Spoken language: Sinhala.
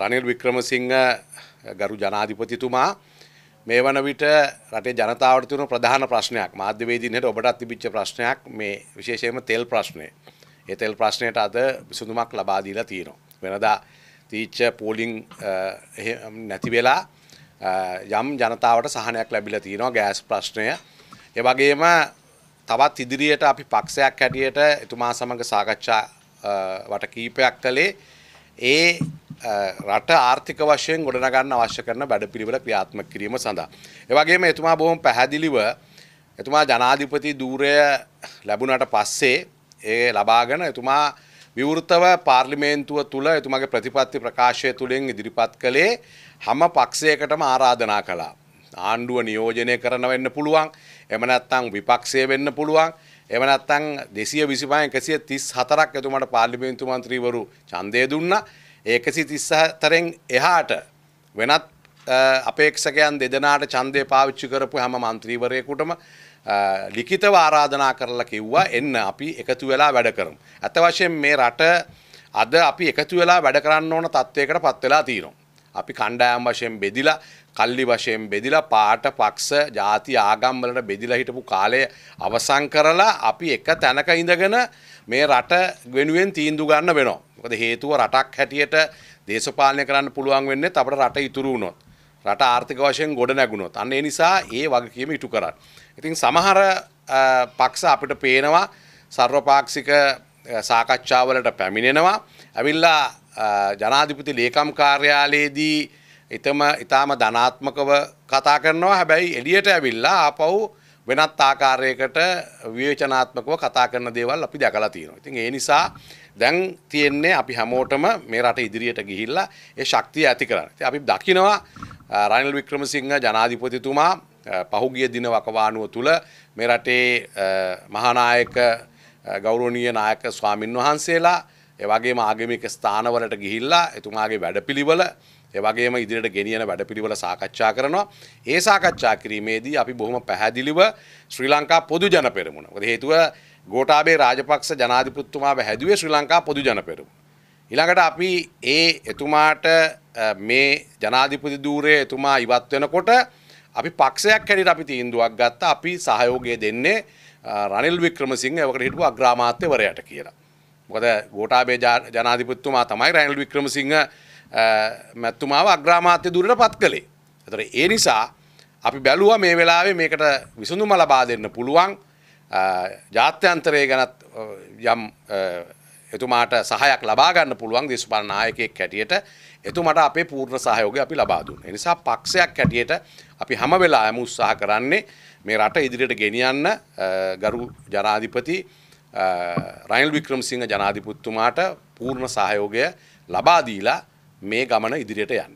රනිල් වික්‍රමසිංහ ගරු ජනාධිපතිතුමා මේ වන විට රටේ ජනතාවට තිබුණු ප්‍රධාන ප්‍රශ්නයක් මාධ්‍යවේදීන්ට ඔබටත් තිබිච්ච ප්‍රශ්නයක් මේ විශේෂයෙන්ම තෙල් ප්‍රශ්නය. ඒ තෙල් ප්‍රශ්නයට අද විසඳුමක් ලබා දීලා තියෙනවා. වෙනදා තීච්ච පෝලිං නැති වෙලා යම් ජනතාවට සහනයක් ලැබිලා තියෙනවා ගෑස් ප්‍රශ්නය. ඒ වගේම තවත් ඉදිරියට අපි පක්ෂයක් හැටියට එතුමා සමග සාකච්ඡා වට කීපයක් කළේ ඒ රට ආර්ථික වශයෙන් ගොඩනගන්න අවශ්‍ය කරන වැඩපිළිවෙල ක්‍රියාත්මක කිරීම සඳහා. ඒ වගේම එතුමා බොහොම පැහැදිලිව එතුමා ජනාධිපති ධූරය ලැබුණාට පස්සේ ඒ ලබාගෙන එතුමා විවෘතව පාර්ලිමේන්තුව තුළ එතුමාගේ ප්‍රතිපත්ති ප්‍රකාශය තුළින් ඉදිරිපත් කළේ හැම පක්ෂයකටම ආරාධනා කළා. ආණ්ඩුව නියෝජනය කරන වෙන්න පුළුවන්. එම නැත්නම් විපක්ෂය වෙන්න පුළුවන්. එම නැත්තම් 225 134ක් එතුමාට පාර්ලිමේන්තු මන්ත්‍රීවරු ඡන්දය දුන්නා. 134න් එහාට වෙනත් අපේක්ෂකයන් දෙදෙනාට ඡන්දය පාවිච්චි කරපු හැම മന്ത്രിවරයෙකුටම ලිඛිතව ආරාධනා කරලා කිව්වා එන්න අපි එකතු වෙලා වැඩ කරමු. අත වශයෙන් මේ රට අද අපි එකතු වෙලා වැඩ කරන්න ඕන තත්වයකට පත් වෙලා තියෙනවා. අපි කණ්ඩායම් වශයෙන් බෙදිලා කල්ලි වශයෙන් බෙදිලා පාට පක්ෂ ජාති ආගම් වලට බෙදිලා හිටපු කාලය අවසන් කරලා අපි එක තැනක ඉඳගෙන මේ රට වෙනුවෙන් තීන්දු ගන්න වෙනවා. මොකද හේතුව රටක් හැටියට දේශපාලනය කරන්න පුළුවන් වෙන්නේ අපේ රට ඉතුරු වුණොත්. රට ආර්ථික වශයෙන් ගොඩ නැගුණොත්. අන්න ඒ නිසා ඒ වගකීම ඉටු කරන්න. ඉතින් සමහර පක්ෂ අපිට පේනවා සර්වපාක්ෂික සාකච්ඡාවලට පැමිණෙනවා. ඇවිල්ලා ජනාධිපති ලේකම් කාර්යාලයේදී ඉතම ඉතාම ධනාත්මකව කතා කරනවා හැබැයි එලියට ඇවිල්ලා ආපහු වෙනත් ආකාරයකට විවේචනාත්මකව කතා කරන දේවල් අපි දැකලා තියෙනවා. ඉතින් ඒ නිසා දැන් තියෙන්නේ අපි හැමෝටම මේ රට ඉදිරියට ගිහිල්ලා ඒ ශක්තිය ඇති කරන්න. ඉතින් අපි දකිනවා රනිල් වික්‍රමසිංහ ජනාධිපතිතුමා පහුගිය දින වකවානුව තුල මේ රටේ මහානායක ගෞරෝණීය නායක ස්වාමින් වහන්සේලා එවගේම ආගමික ස්ථානවලට ගිහිල්ලා එතුමාගේ වැඩපිළිවෙල එවගේම ඉදිරියට ගෙනියන වැඩපිළිවෙල සාකච්ඡා කරනවා. ඒ සාකච්ඡා කිරීමේදී අපි බොහොම පැහැදිලිව ශ්‍රී ලංකා පොදු ජන පෙරමුණ. මොකද හේතුව ගෝඨාභය රාජපක්ෂ ජනාධිපතිතුමාව හැදුවේ ශ්‍රී ලංකා පොදු ජන පෙරමුණ. ඊළඟට අපි ඒ එතුමාට මේ ජනාධිපති ධූරය එතුමා ඉවත් වෙනකොට අපි පක්ෂයක් හැටියට අපි තීන්දුවක් ගත්තා. අපි සහයෝගය දෙන්නේ රනිල් වික්‍රමසිංහ එවකට හිටපු අග්‍රාමාත්‍යවරයාට කියලා. මොකද ගෝඨාභය ජනාධිපතිතුමා තමයි රනිල් වික්‍රමසිංහ මැතිතුමාව අග්‍රාමාත්‍ය ධුරයට පත් කළේ. ඒතර ඒ නිසා අපි බැලුවා මේ වෙලාවේ මේකට විසඳුම ලබා දෙන්න පුළුවන් ජාත්‍යන්තරය ගැනත් යම් එතුමාට සහයක් ලබා ගන්න පුළුවන් දේශපාලන නායකයෙක් හැටියට එතුමාට අපේ පූර්ණ සහයෝගය අපි ලබා දුන්නා. ඒ නිසා පක්ෂයක් හැටියට අපි හැම වෙලාවෙම උත්සාහ කරන්නේ මේ රට ඉදිරියට ගෙනියන්න ගරු ජනාධිපති රනිල් වික්‍රමසිංහ ජනාධිපතිතුමාට පූර්ණ සහයෝගය ලබා දීලා මේ ගමන ඉදිරියට යන්න.